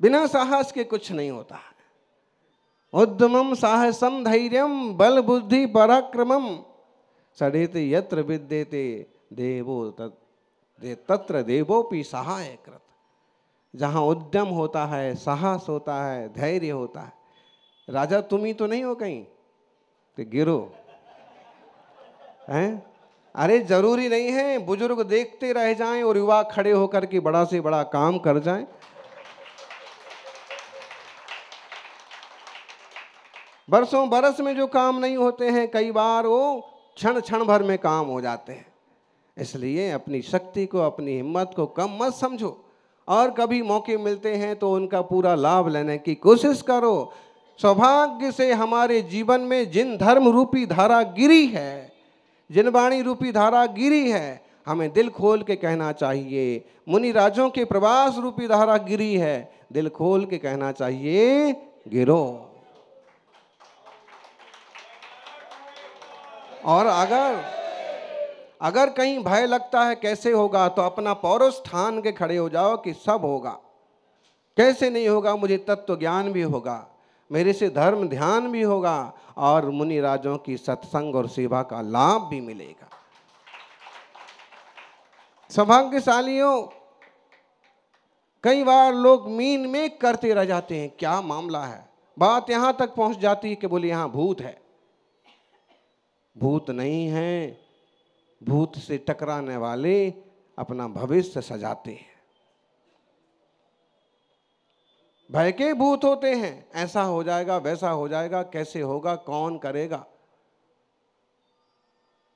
बिना साहस के कुछ नहीं होता है उद्यमम साहसम धैर्यम बल बुद्धि पराक्रमम सड़ेत यत्र विद्यते देवो तत्र देवोपि सहाय कृत जहाँ उद्यम होता है साहस होता है धैर्य होता है राजा तुम ही तो नहीं हो कहीं तो गिरो हैं अरे जरूरी नहीं है बुजुर्ग देखते रह जाएं और युवा खड़े होकर के बड़ा से बड़ा काम कर जाएं बरसों बरस में जो काम नहीं होते हैं कई बार वो क्षण क्षण भर में काम हो जाते हैं इसलिए अपनी शक्ति को अपनी हिम्मत को कम मत समझो और कभी मौके मिलते हैं तो उनका पूरा लाभ लेने की कोशिश करो सौभाग्य से हमारे जीवन में जिन धर्म रूपी धारा गिरी है वाणी रूपी धारा गिरी है हमें दिल खोल के कहना चाहिए मुनि राजों के प्रवास रूपी धारा गिरी है दिल खोल के कहना चाहिए गिरो और अगर अगर कहीं भय लगता है कैसे होगा तो अपना पौरुष ठान के खड़े हो जाओ कि सब होगा कैसे नहीं होगा मुझे तत्व ज्ञान भी होगा मेरे से धर्म ध्यान भी होगा और मुनि राजों की सत्संग और सेवा का लाभ भी मिलेगा सौभाग्यशालियों कई बार लोग मीन में करते रह जाते हैं क्या मामला है बात यहां तक पहुंच जाती है कि बोले यहां भूत है भूत नहीं है भूत से टकराने वाले अपना भविष्य सजाते हैं भय के भूत होते हैं ऐसा हो जाएगा वैसा हो जाएगा कैसे होगा कौन करेगा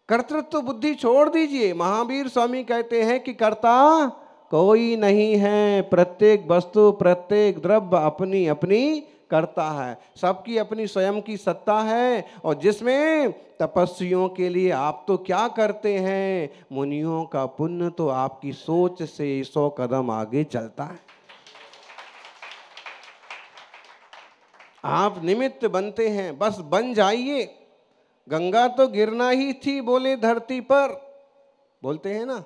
कर्तृत्व बुद्धि छोड़ दीजिए महावीर स्वामी कहते हैं कि कर्ता कोई नहीं है प्रत्येक वस्तु प्रत्येक द्रव्य अपनी अपनी करता है सबकी अपनी स्वयं की सत्ता है और जिसमें तपस्वियों के लिए आप तो क्या करते हैं मुनियों का पुण्य तो आपकी सोच से सौ कदम आगे चलता है आप निमित्त बनते हैं बस बन जाइए गंगा तो गिरना ही थी बोले धरती पर बोलते हैं ना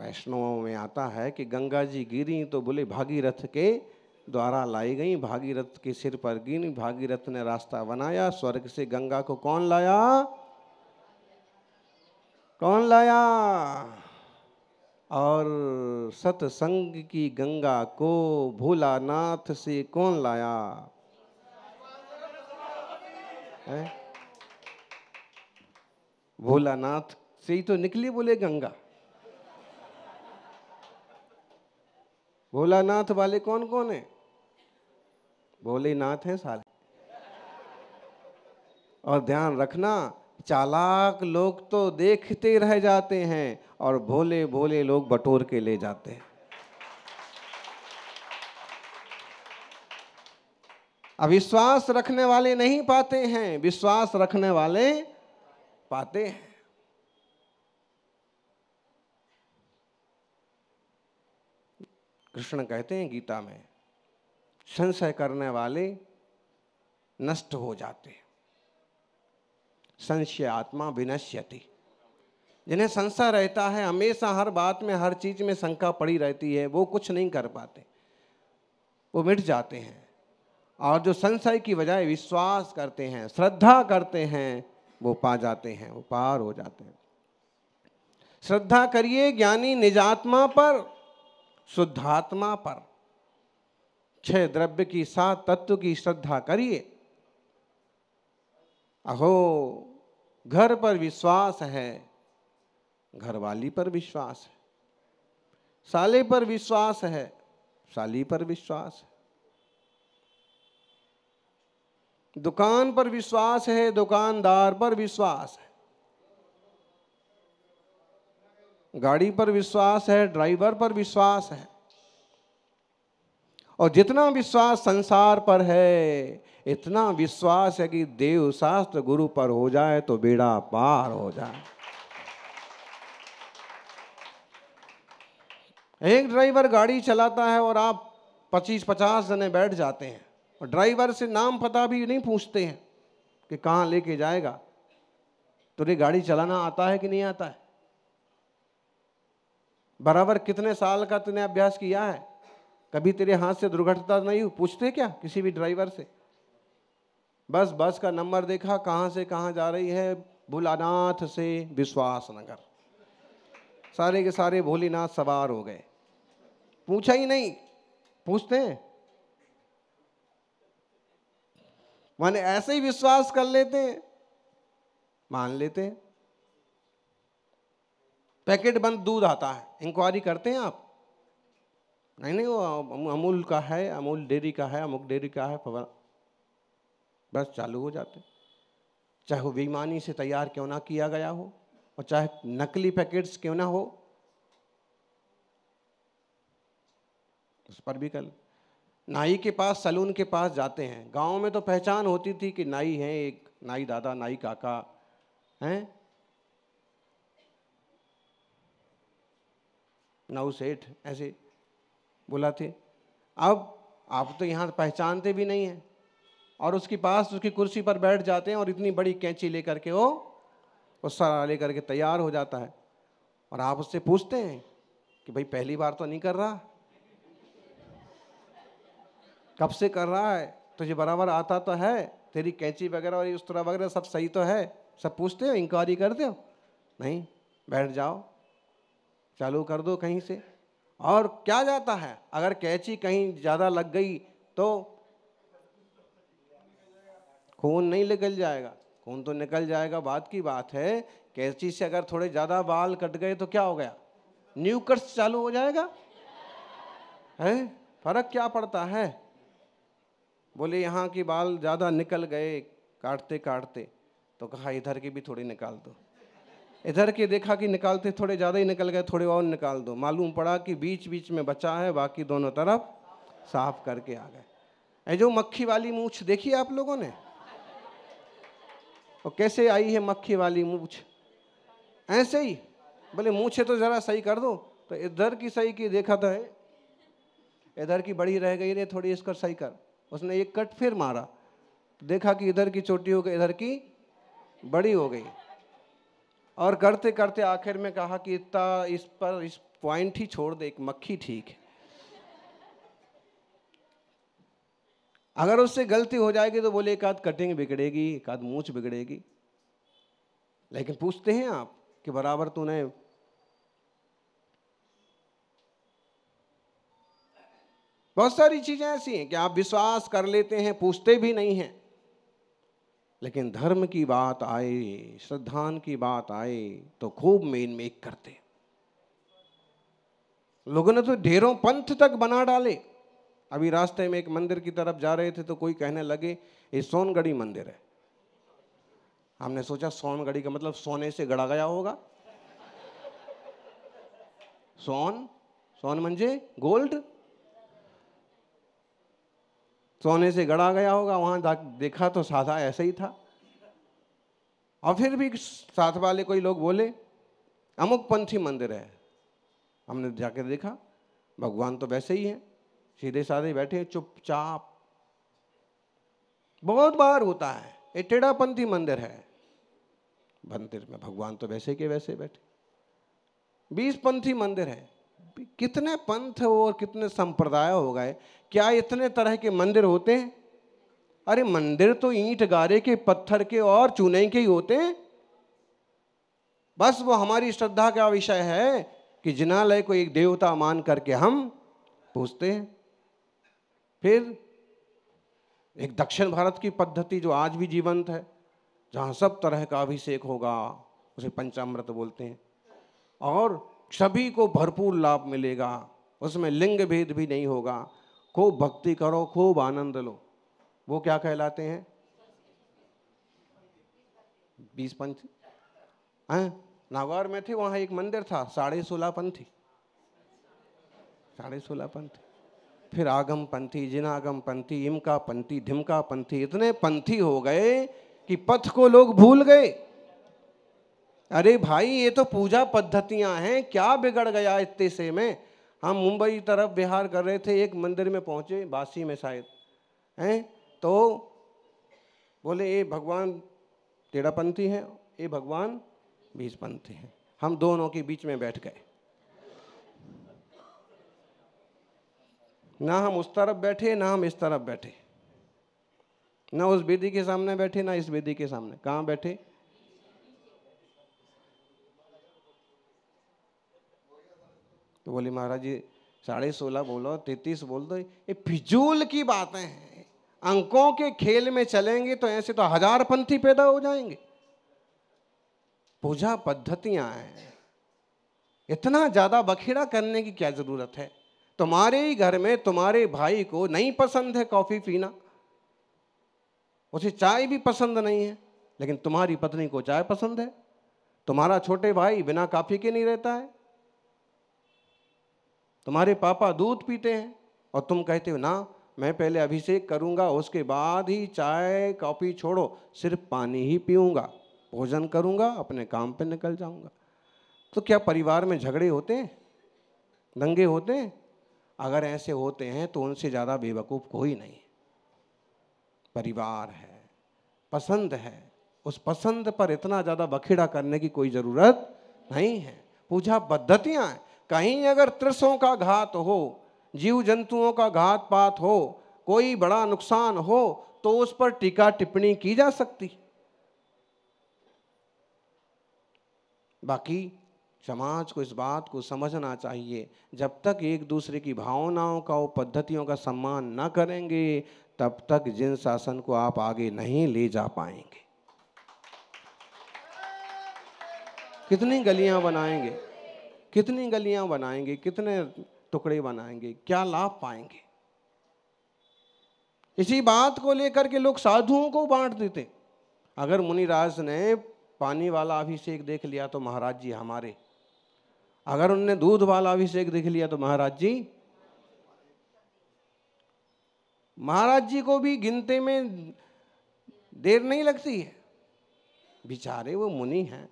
वैष्णव में आता है कि गंगा जी गिरी तो बोले भागीरथ के द्वारा लाई गई भागीरथ के सिर पर गिरी भागीरथ ने रास्ता बनाया स्वर्ग से गंगा को कौन लाया कौन लाया और सत्संग की गंगा को भोला नाथ से कौन लाया भोला नाथ से ही तो निकली बोले गंगा भोला नाथ वाले कौन कौन है भोलेनाथ है सारे और ध्यान रखना चालाक लोग तो देखते रह जाते हैं और भोले भोले लोग बटोर के ले जाते हैं अविश्वास रखने वाले नहीं पाते हैं विश्वास रखने वाले पाते हैं कृष्ण कहते हैं गीता में संशय करने वाले नष्ट हो जाते हैं संशय आत्मा विनश्यति जिन्हें संशय रहता है हमेशा हर बात में हर चीज़ में शंका पड़ी रहती है वो कुछ नहीं कर पाते वो मिट जाते हैं और जो संशय की बजाय विश्वास करते हैं श्रद्धा करते हैं वो पा जाते हैं वो पार हो जाते हैं श्रद्धा करिए ज्ञानी निजात्मा पर शुद्धात्मा पर छह द्रव्य की सात तत्व की श्रद्धा करिए अहो घर पर विश्वास है घरवाली पर विश्वास है साले पर विश्वास है साली पर विश्वास है दुकान पर विश्वास है दुकानदार पर विश्वास है गाड़ी पर विश्वास है ड्राइवर पर विश्वास है और जितना विश्वास संसार पर है इतना विश्वास है कि देव शास्त्र गुरु पर हो जाए तो बेड़ा पार हो जाए एक ड्राइवर गाड़ी चलाता है और आप पच्चीस पचास जने बैठ जाते हैं और ड्राइवर से नाम पता भी नहीं पूछते हैं कि कहाँ लेके जाएगा तो गाड़ी चलाना आता है कि नहीं आता है बराबर कितने साल का तूने अभ्यास किया है कभी तेरे हाथ से दुर्घटना नहीं हुई पूछते क्या किसी भी ड्राइवर से बस बस का नंबर देखा कहाँ से कहाँ जा रही है भोलानाथ से विश्वास नगर सारे के सारे भोलेनाथ सवार हो गए पूछा ही नहीं पूछते हैं माने ऐसे ही विश्वास कर लेते हैं मान लेते हैं पैकेट बंद दूध आता है इंक्वायरी करते हैं आप नहीं नहीं वो अमूल का है अमूल डेयरी का है अमुक डेयरी का है फवर बस चालू हो जाते चाहे वो बेईमानी से तैयार क्यों ना किया गया हो और चाहे नकली पैकेट्स क्यों ना हो उस पर भी कल नाई के पास सलून के पास जाते हैं गांव में तो पहचान होती थी कि नाई है एक नाई दादा नाई काका हैं नौ सेठ ऐसे बोला थे अब आप तो यहाँ पहचानते भी नहीं हैं और उसके पास उसकी कुर्सी पर बैठ जाते हैं और इतनी बड़ी कैंची लेकर के वो उस सारा ले करके तैयार हो जाता है और आप उससे पूछते हैं कि भाई पहली बार तो नहीं कर रहा कब से कर रहा है तुझे बराबर आता तो है तेरी कैंची वगैरह और उस तरह वगैरह सब सही तो है सब पूछते हो इंक्वायरी करते हो नहीं बैठ जाओ चालू कर दो कहीं से और क्या जाता है अगर कैची कहीं ज़्यादा लग गई तो खून नहीं निकल जाएगा खून तो निकल जाएगा बात की बात है कैची से अगर थोड़े ज़्यादा बाल कट गए तो क्या हो गया न्यू कर्स चालू हो जाएगा है फर्क क्या पड़ता है बोले यहाँ की बाल ज़्यादा निकल गए काटते काटते तो कहा इधर की भी थोड़ी निकाल दो इधर के देखा कि निकालते थोड़े ज़्यादा ही निकल गए थोड़े और निकाल दो मालूम पड़ा कि बीच बीच में बचा है बाकी दोनों तरफ साफ करके आ गए ऐ जो मक्खी वाली मूछ देखी आप लोगों ने और कैसे आई है मक्खी वाली मूछ ऐसे ही बोले मूछे तो ज़रा सही कर दो तो इधर की सही की देखा था इधर की बड़ी रह गई रे थोड़ी इसको सही कर उसने एक कट फिर मारा देखा कि इधर की छोटी हो गई इधर की बड़ी हो गई और करते करते आखिर में कहा कि इतना इस पर इस पॉइंट ही छोड़ दे एक मक्खी ठीक है अगर उससे गलती हो जाएगी तो बोले एक आध कटिंग बिगड़ेगी एक आध मूछ बिगड़ेगी लेकिन पूछते हैं आप कि बराबर तूने बहुत सारी चीज़ें ऐसी हैं कि आप विश्वास कर लेते हैं पूछते भी नहीं हैं लेकिन धर्म की बात आए श्रद्धान की बात आए तो खूब मेन मेक करते लोगों ने तो ढेरों पंथ तक बना डाले अभी रास्ते में एक मंदिर की तरफ जा रहे थे तो कोई कहने लगे ये सोनगढ़ी मंदिर है हमने सोचा सोनगढ़ी का मतलब सोने से गड़ा गया होगा सोन सोन मंजे गोल्ड सोने से गड़ा गया होगा वहाँ देखा तो साधा ऐसा ही था और फिर भी साथ वाले कोई लोग बोले अमुक पंथी मंदिर है हमने जाकर देखा भगवान तो वैसे ही है सीधे साधे बैठे चुपचाप बहुत बार होता है ये टेढ़ापंथी मंदिर है मंदिर में भगवान तो वैसे के वैसे बैठे बीस पंथी मंदिर है कितने पंथ और कितने संप्रदाय हो गए क्या इतने तरह के मंदिर होते हैं अरे मंदिर तो ईंट गारे के पत्थर के और चूने के ही होते हैं बस वो हमारी श्रद्धा का विषय है कि जिनालय को एक देवता मान करके हम पूछते हैं फिर एक दक्षिण भारत की पद्धति जो आज भी जीवंत है जहाँ सब तरह का अभिषेक होगा उसे पंचामृत बोलते हैं और सभी को भरपूर लाभ मिलेगा उसमें लिंग भेद भी नहीं होगा खूब भक्ति करो खूब आनंद लो वो क्या कहलाते हैं बीस पंथ हैं हाँ, नागौर में थे वहाँ एक मंदिर था साढ़े सोलह पंथी साढ़े सोलह पंथी फिर आगम पंथी जिनागम पंथी इमका पंथी धिमका पंथी इतने पंथी हो गए कि पथ को लोग भूल गए अरे भाई ये तो पूजा पद्धतियां हैं क्या बिगड़ गया इतने से में हम मुंबई तरफ बिहार कर रहे थे एक मंदिर में पहुंचे बासी में शायद हैं तो बोले ये भगवान टेढ़ापंथी हैं ये भगवान बीजपंथी हैं हम दोनों के बीच में बैठ गए ना हम उस तरफ बैठे ना हम इस तरफ बैठे ना उस बेदी के सामने बैठे ना इस बेदी के सामने कहाँ बैठे तो बोले महाराज जी साढ़े सोलह बोलो तैतीस बोल दो ये फिजूल की बातें हैं अंकों के खेल में चलेंगे तो ऐसे तो हजार पंथी पैदा हो जाएंगे पूजा पद्धतियां हैं इतना ज़्यादा बखेड़ा करने की क्या ज़रूरत है तुम्हारे ही घर में तुम्हारे भाई को नहीं पसंद है कॉफ़ी पीना उसे चाय भी पसंद नहीं है लेकिन तुम्हारी पत्नी को चाय पसंद है तुम्हारा छोटे भाई बिना कॉफी के नहीं रहता है तुम्हारे पापा दूध पीते हैं और तुम कहते हो ना मैं पहले अभिषेक करूंगा उसके बाद ही चाय कॉफ़ी छोड़ो सिर्फ पानी ही पीऊँगा भोजन करूँगा अपने काम पर निकल जाऊंगा तो क्या परिवार में झगड़े होते हैं दंगे होते हैं अगर ऐसे होते हैं तो उनसे ज़्यादा बेवकूफ़ कोई नहीं परिवार है पसंद है उस पसंद पर इतना ज़्यादा बखेड़ा करने की कोई ज़रूरत नहीं है पूजा पद्धतियाँ हैं कहीं अगर त्रसों का घात हो जीव जंतुओं का घात पात हो कोई बड़ा नुकसान हो तो उस पर टीका टिप्पणी की जा सकती बाकी समाज को इस बात को समझना चाहिए जब तक एक दूसरे की भावनाओं का और पद्धतियों का सम्मान न करेंगे तब तक जिन शासन को आप आगे नहीं ले जा पाएंगे कितनी गलियां बनाएंगे कितनी गलियां बनाएंगे कितने टुकड़े बनाएंगे क्या लाभ पाएंगे इसी बात को लेकर के लोग साधुओं को बांट देते अगर मुनिराज ने पानी वाला अभिषेक देख लिया तो महाराज जी हमारे अगर उनने दूध वाला अभिषेक देख लिया तो महाराज जी महाराज जी को भी गिनते में देर नहीं लगती है बिचारे वो मुनि हैं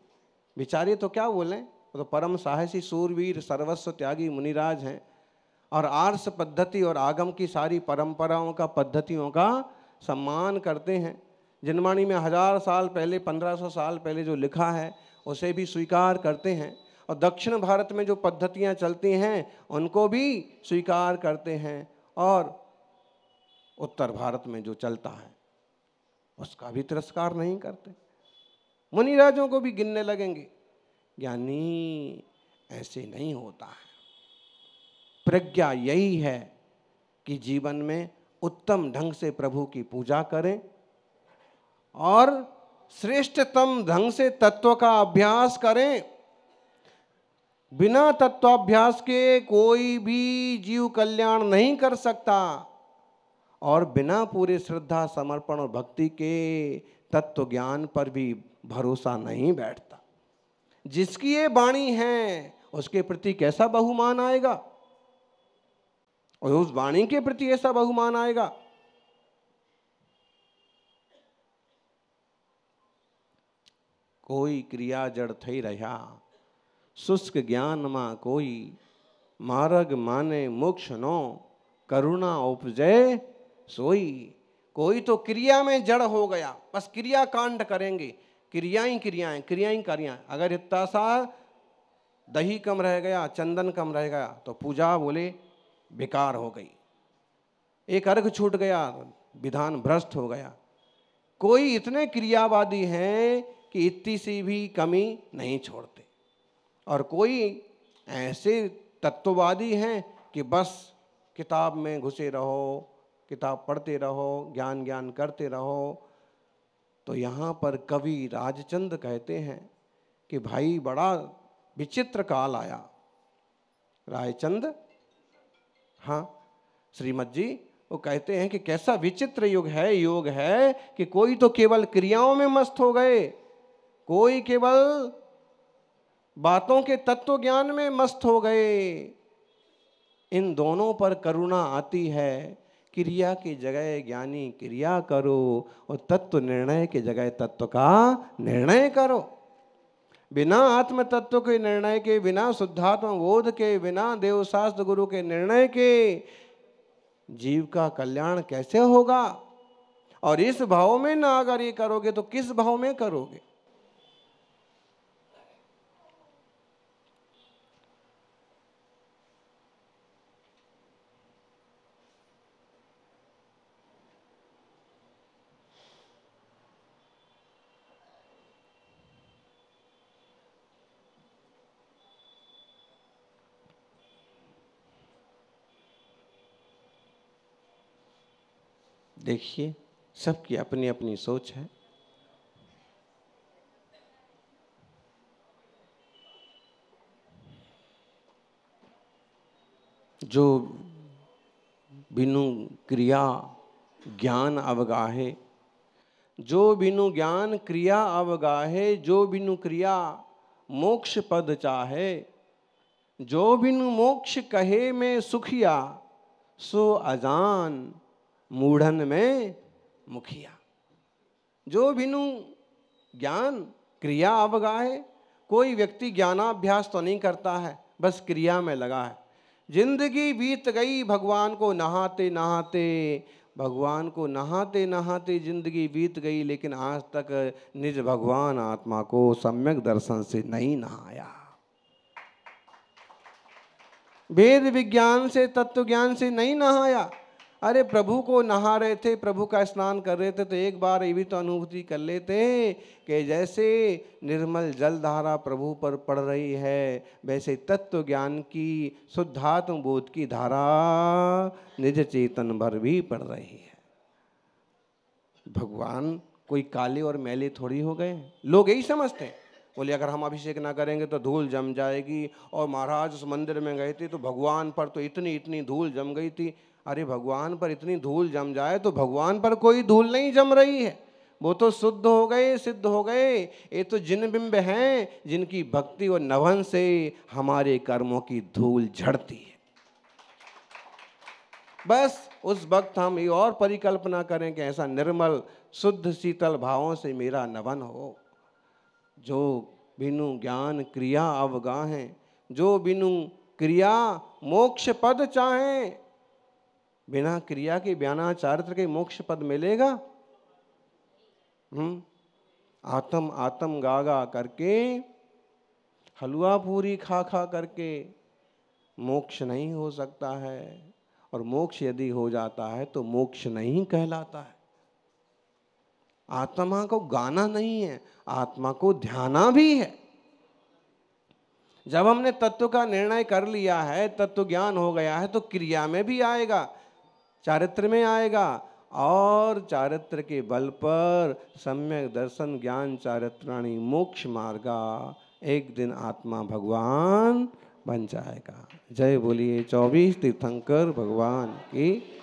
बिचारे तो क्या बोलें वो तो परम साहसी सूरवीर सर्वस्व त्यागी मुनिराज हैं और आर्स पद्धति और आगम की सारी परंपराओं का पद्धतियों का सम्मान करते हैं जिनवाणी में हज़ार साल पहले पंद्रह सौ साल पहले जो लिखा है उसे भी स्वीकार करते हैं और दक्षिण भारत में जो पद्धतियाँ चलती हैं उनको भी स्वीकार करते हैं और उत्तर भारत में जो चलता है उसका भी तिरस्कार नहीं करते मुनिराजों को भी गिनने लगेंगे ज्ञानी ऐसे नहीं होता है प्रज्ञा यही है कि जीवन में उत्तम ढंग से प्रभु की पूजा करें और श्रेष्ठतम ढंग से तत्व का अभ्यास करें बिना तत्वाभ्यास के कोई भी जीव कल्याण नहीं कर सकता और बिना पूरे श्रद्धा समर्पण और भक्ति के तत्व ज्ञान पर भी भरोसा नहीं बैठता जिसकी ये वाणी है उसके प्रति कैसा बहुमान आएगा और उस वाणी के प्रति ऐसा बहुमान आएगा कोई क्रिया जड़ थी रहा शुष्क ज्ञान मा कोई मार्ग माने मोक्ष नो करुणा उपजय सोई कोई तो क्रिया में जड़ हो गया बस क्रिया कांड करेंगे क्रियाएं क्रियाएं क्रियाएं कार्या अगर इतना सा दही कम रह गया चंदन कम रह गया तो पूजा बोले बेकार हो गई एक अर्घ छूट गया विधान भ्रष्ट हो गया कोई इतने क्रियावादी हैं कि इतनी सी भी कमी नहीं छोड़ते और कोई ऐसे तत्ववादी हैं कि बस किताब में घुसे रहो किताब पढ़ते रहो ज्ञान ज्ञान करते रहो तो यहाँ पर कवि राजचंद कहते हैं कि भाई बड़ा विचित्र काल आया रायचंद हाँ श्रीमद जी वो कहते हैं कि कैसा विचित्र युग है योग है कि कोई तो केवल क्रियाओं में मस्त हो गए कोई केवल बातों के तत्व ज्ञान में मस्त हो गए इन दोनों पर करुणा आती है क्रिया की जगह ज्ञानी क्रिया करो और तत्व निर्णय की जगह तत्व का निर्णय करो बिना आत्म तत्व के निर्णय के बिना शुद्धात्म बोध के बिना देवशास्त्र गुरु के निर्णय के जीव का कल्याण कैसे होगा और इस भाव में ना अगर ये करोगे तो किस भाव में करोगे देखिए सबकी अपनी अपनी सोच है जो बिनु क्रिया ज्ञान अवगाहे जो बिनु ज्ञान क्रिया अवगाहे जो बिनु क्रिया मोक्ष पद चाहे जो बिनु मोक्ष कहे में सुखिया सो अजान मूढ़न में मुखिया जो भिनु ज्ञान क्रिया अवगाहे कोई व्यक्ति ज्ञानाभ्यास तो नहीं करता है बस क्रिया में लगा है जिंदगी बीत गई भगवान को नहाते नहाते भगवान को नहाते नहाते जिंदगी बीत गई लेकिन आज तक निज भगवान आत्मा को सम्यक दर्शन से नहीं नहाया वेद विज्ञान से तत्व ज्ञान से नहीं नहाया अरे प्रभु को नहा रहे थे प्रभु का स्नान कर रहे थे तो एक बार ये भी तो अनुभूति कर लेते कि जैसे निर्मल जलधारा प्रभु पर पड़ रही है वैसे तत्व ज्ञान की शुद्धात्म बोध की धारा निज चेतन भर भी पड़ रही है भगवान कोई काले और मैले थोड़ी हो गए लोग यही समझते हैं बोले अगर हम अभिषेक ना करेंगे तो धूल जम जाएगी और महाराज उस मंदिर में गए थे तो भगवान पर तो इतनी इतनी धूल जम गई थी अरे भगवान पर इतनी धूल जम जाए तो भगवान पर कोई धूल नहीं जम रही है वो तो शुद्ध हो गए सिद्ध हो गए ये तो जिन बिंब हैं जिनकी भक्ति और नवन से हमारे कर्मों की धूल झड़ती है बस उस वक्त हम ये और परिकल्पना करें कि ऐसा निर्मल शुद्ध शीतल भावों से मेरा नवन हो जो बिनु ज्ञान क्रिया अवगाहें जो बिनु क्रिया मोक्ष पद चाहें बिना क्रिया के बयाना चारित्र के मोक्ष पद मिलेगा हम्म आतम आतम गागा करके हलवा पूरी खा खा करके मोक्ष नहीं हो सकता है और मोक्ष यदि हो जाता है तो मोक्ष नहीं कहलाता है आत्मा को गाना नहीं है आत्मा को ध्याना भी है जब हमने तत्व का निर्णय कर लिया है तत्व ज्ञान हो गया है तो क्रिया में भी आएगा चारित्र में आएगा और चारित्र के बल पर सम्यक दर्शन ज्ञान चारित्राणी मोक्ष मार्गा एक दिन आत्मा भगवान बन जाएगा जय बोलिए चौबीस तीर्थंकर भगवान की